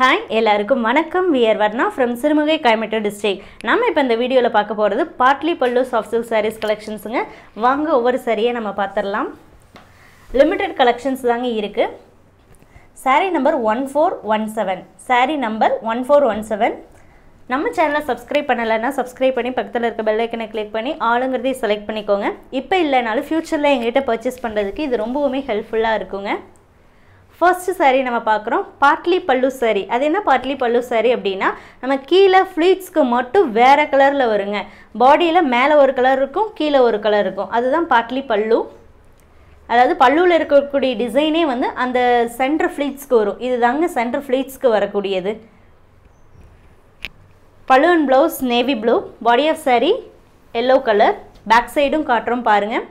hi எல்லாருக்கும் வணக்கம் we're Varna from Sirumugai Coimbatore district நம்ம இப்போ இந்த வீடியோவில் பார்க்க போகிறது பாட்லி பல்லு சாஃப்ட் சில்க் சாரீஸ் கலெக்ஷன்ஸுங்க வாங்க ஒவ்வொரு சாரியை நம்ம பார்த்துடலாம் லிமிட்டெட் கலெக்ஷன்ஸ் தாங்க இருக்குது sari number one four one seven sari number one four one seven நம்ம சேனலை சப்ஸ்கிரைப் பண்ணலைன்னா சப்ஸ்கிரைப் பண்ணி பக்கத்தில் இருக்க பெல்லைக்கனை கிளிக் பண்ணி ஆளுங்கிறதையும் செலக்ட் பண்ணிக்கோங்க இப்போ இல்லைனாலும் ஃப்யூச்சரில் எங்ககிட்ட பர்ச்சேஸ் பண்ணுறதுக்கு இது ரொம்பவுமே ஹெல்ப்ஃபுல்லாக இருக்குங்க ஃபர்ஸ்ட் சாரீ நம்ம பார்க்குறோம் பாட்லி பல்லு சாரீ அது என்ன பாட்லி பல்லு சாரீ அப்படின்னா நம்ம கீழே ஃப்ளீட்ஸ்க்கு மட்டும் வேறு கலரில் வருங்க பாடியில் மேலே ஒரு கலர் இருக்கும் கீழே ஒரு கலர் இருக்கும் அதுதான் பாட்லி பல்லு அதாவது பல்லுவில் இருக்கக்கூடிய டிசைனே வந்து அந்த சென்டர் ஃப்ளீட்ஸ்க்கு வரும் இது தாங்க சென்டர் ஃப்ளீட்ஸ்க்கு வரக்கூடியது and blouse navy blue body of sari yellow colour back சைடும் காட்டுறோம் பாருங்கள்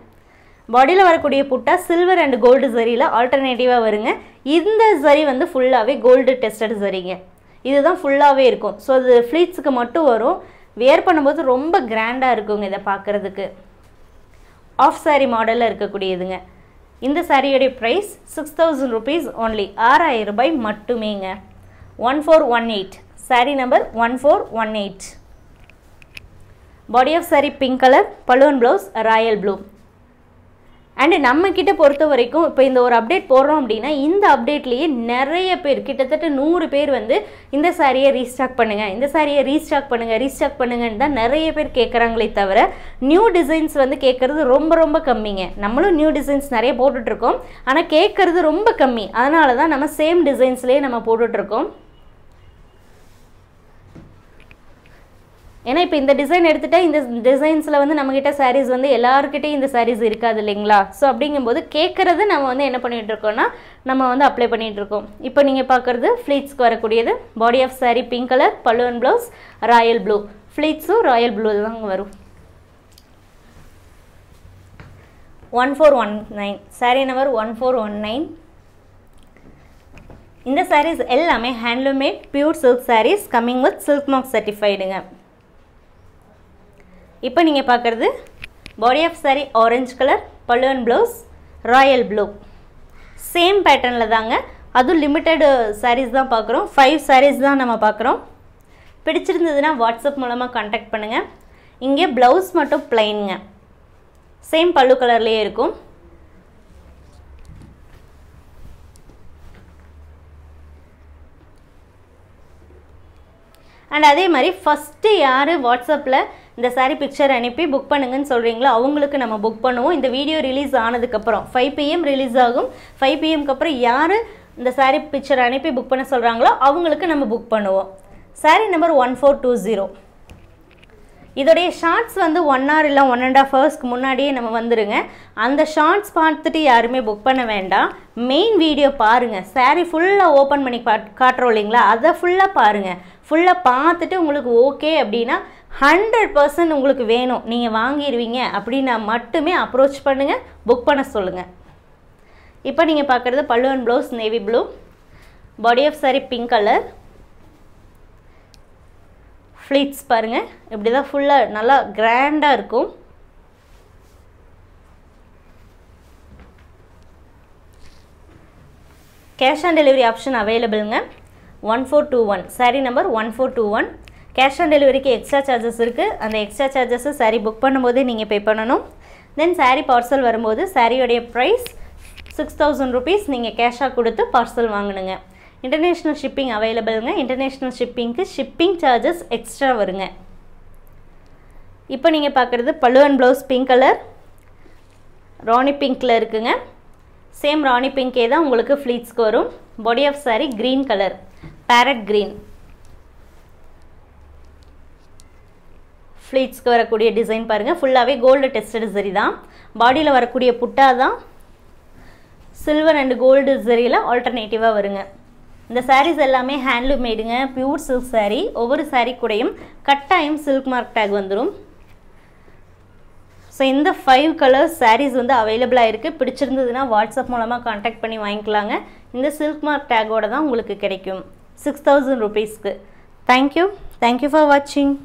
பாடியில் வரக்கூடிய புட்டா சில்வர் அண்ட் கோல்டு ஜரியில் ஆல்டர்னேட்டிவாக வருங்க இந்த ஜரி வந்து ஃபுல்லாகவே கோல்டு டெஸ்டட் சரிங்க இதுதான் ஃபுல்லாகவே இருக்கும் ஸோ அது ஃப்ளீட்ஸுக்கு மட்டும் வரும் வியர் பண்ணும்போது ரொம்ப கிராண்டாக இருக்குங்க இதை பார்க்குறதுக்கு ஆஃப் சாரி மாடலில் இருக்கக்கூடியதுங்க இந்த சாரியோடைய price six thousand rupees only ஆறாயிரம் ரூபாய் மட்டுமேங்க one four one eight sari number one four one eight body of sari pink colour balloon blouse royal blue and நம்மக்கிட்ட பொறுத்த வரைக்கும் இப்போ இந்த ஒரு அப்டேட் போடுறோம் அப்படின்னா இந்த அப்டேட்லேயே நிறைய பேர் கிட்டத்தட்ட நூறு பேர் வந்து இந்த சாரியை ரீஸ்டாக் பண்ணுங்கள் இந்த சாரியை ரீஸ்டாக் பண்ணுங்கள் ரீஸ்டாக் பண்ணுங்கன்னு தான் நிறைய பேர் கேட்குறாங்களே தவிர நியூ டிசைன்ஸ் வந்து கேட்குறது ரொம்ப ரொம்ப கம்மிங்க நம்மளும் நியூ டிசைன்ஸ் நிறைய போட்டுட்ருக்கோம் ஆனால் கேட்குறது ரொம்ப கம்மி அதனால தான் நம்ம சேம் டிசைன்ஸ்லேயே நம்ம போட்டுட்ருக்கோம் ஏன்னா இப்போ இந்த டிசைன் எடுத்துகிட்டா இந்த டிசைன்ஸில் வந்து நம்மக்கிட்ட சாரீஸ் வந்து எல்லாருக்கிட்டேயும் இந்த சாரீஸ் இருக்காது இல்லைங்களா ஸோ அப்படிங்கும்போது கேட்குறது நம்ம வந்து என்ன பண்ணிகிட்டு இருக்கோம்னா நம்ம வந்து அப்ளை பண்ணிகிட்டு இருக்கோம் இப்போ நீங்கள் பார்க்குறது ஃப்ளீட்ஸ்க்கு வரக்கூடியது body of sari pink colour பல்லுவன் ப்ளவுஸ் ராயல் ப்ளூ ஃப்ளீட்ஸும் ராயல் ப்ளூ தாங்க வரும் one four one nine sari number one four one nine இந்த சாரீஸ் எல்லாமே made pure silk saris coming with silk mark சர்டிஃபைடுங்க இப்போ நீங்கள் பார்க்குறது body of sari orange colour பல்லுவன் ப்ளவுஸ் ராயல் ப்ளூ சேம் பேட்டர்னில் தாங்க அதுவும் லிமிட்டடு சாரீஸ் தான் பார்க்குறோம் ஃபைவ் சாரீஸ் தான் நம்ம பார்க்குறோம் பிடிச்சிருந்ததுன்னா வாட்ஸ்அப் மூலமாக காண்டாக்ட் பண்ணுங்கள் இங்கே ப்ளவுஸ் மட்டும் பிளைனுங்க சேம் பல்லு கலர்லேயே இருக்கும் அண்ட் அதே மாதிரி ஃபஸ்ட்டு யார் வாட்ஸ்அப்பில் இந்த சாரீ பிக்சர் அனுப்பி புக் பண்ணுங்கன்னு சொல்கிறீங்களோ அவங்களுக்கு நம்ம புக் பண்ணுவோம் இந்த வீடியோ ரிலீஸ் ஆனதுக்கப்புறம் ஃபைவ் பிஎம் ரிலீஸ் ஆகும் ஃபைவ் பிஎம்க்கு அப்புறம் யார் இந்த சாரீ பிக்சர் அனுப்பி புக் பண்ண சொல்கிறாங்களோ அவங்களுக்கு நம்ம புக் பண்ணுவோம் sari number one four two zero இதோடைய ஷார்ட்ஸ் வந்து ஒன் ஹவர் இல்லை ஒன் அண்ட் ஆஃப் ஹவர்ஸ்க்கு முன்னாடியே நம்ம வந்துடுங்க அந்த ஷார்ட்ஸ் பார்த்துட்டு யாருமே புக் பண்ண வேண்டாம் மெயின் வீடியோ பாருங்கள் சாரீ ஃபுல்லாக ஓப்பன் பண்ணி காட்டுறோம் இல்லைங்களா அதை ஃபுல்லாக பாருங்கள் ஃபுல்லாக பார்த்துட்டு உங்களுக்கு ஓகே அப்படின்னா ஹண்ட்ரட் பர்சன்ட் உங்களுக்கு வேணும் நீங்கள் வாங்கிடுவீங்க அப்படின்னா மட்டுமே அப்ரோச் பண்ணுங்கள் புக் பண்ண சொல்லுங்கள் இப்போ நீங்கள் பார்க்குறது பல்லுவன் blouse navy blue body of sari pink colour pleats பாருங்கள் இப்படி தான் ஃபுல்லாக நல்லா கிராண்டாக இருக்கும் கேஷ் ஆன் டெலிவரி ஆப்ஷன் அவைலபிளுங்க one four two one sari number one four two one cash on டெலிவரிக்கு எக்ஸ்ட்ரா சார்ஜஸ் இருக்குது அந்த எக்ஸ்ட்ரா சார்ஜஸ்ஸு சாரீ புக் பண்ணும்போதே நீங்கள் பே பண்ணணும் தென் சாரீ பார்சல் வரும்போது சாரியோடைய ப்ரைஸ் சிக்ஸ் தௌசண்ட் ருபீஸ் நீங்கள் கேஷாக கொடுத்து பார்சல் வாங்கணுங்க இன்டர்நேஷ்னல் ஷிப்பிங் அவைலபிளுங்க இன்டர்நேஷ்னல் ஷிப்பிங்க்கு ஷிப்பிங் சார்ஜஸ் எக்ஸ்ட்ரா வருங்க இப்போ நீங்கள் பார்க்குறது பழுவன் ப்ளவுஸ் பிங்க் கலர் ராணி பிங்க்கில் இருக்குங்க சேம் ராணி பிங்கே தான் உங்களுக்கு ஃப்ளீட்ஸ்க்கு வரும் body of sari green colour parrot green ஃப்ளீட்ஸ்க்கு வரக்கூடிய டிசைன் பாருங்கள் ஃபுல்லாகவே கோல்டு டெஸ்டட் சரி தான் பாடியில் வரக்கூடிய புட்டா தான் சில்வர் அண்ட் கோல்டு சரியில் ஆல்டர்னேட்டிவாக வருங்க இந்த சாரீஸ் எல்லாமே ஹேண்ட்லூம் மேடுங்க பியூர் சில்க் சாரீ ஒவ்வொரு சாரீ கூடையும் கட்டாயம் சில்க் மார்க் டேக் வந்துடும் ஸோ இந்த ஃபைவ் கலர்ஸ் சாரீஸ் வந்து அவைலபிளாக இருக்குது பிடிச்சிருந்ததுன்னா வாட்ஸ்அப் மூலமாக காண்டாக்ட் பண்ணி வாங்கிக்கலாங்க இந்த சில்க் மார்க் டேக்கோடு தான் உங்களுக்கு கிடைக்கும் சிக்ஸ் தௌசண்ட் ருபீஸ்க்கு தேங்க்யூ தேங்க்யூ ஃபார் வாட்சிங்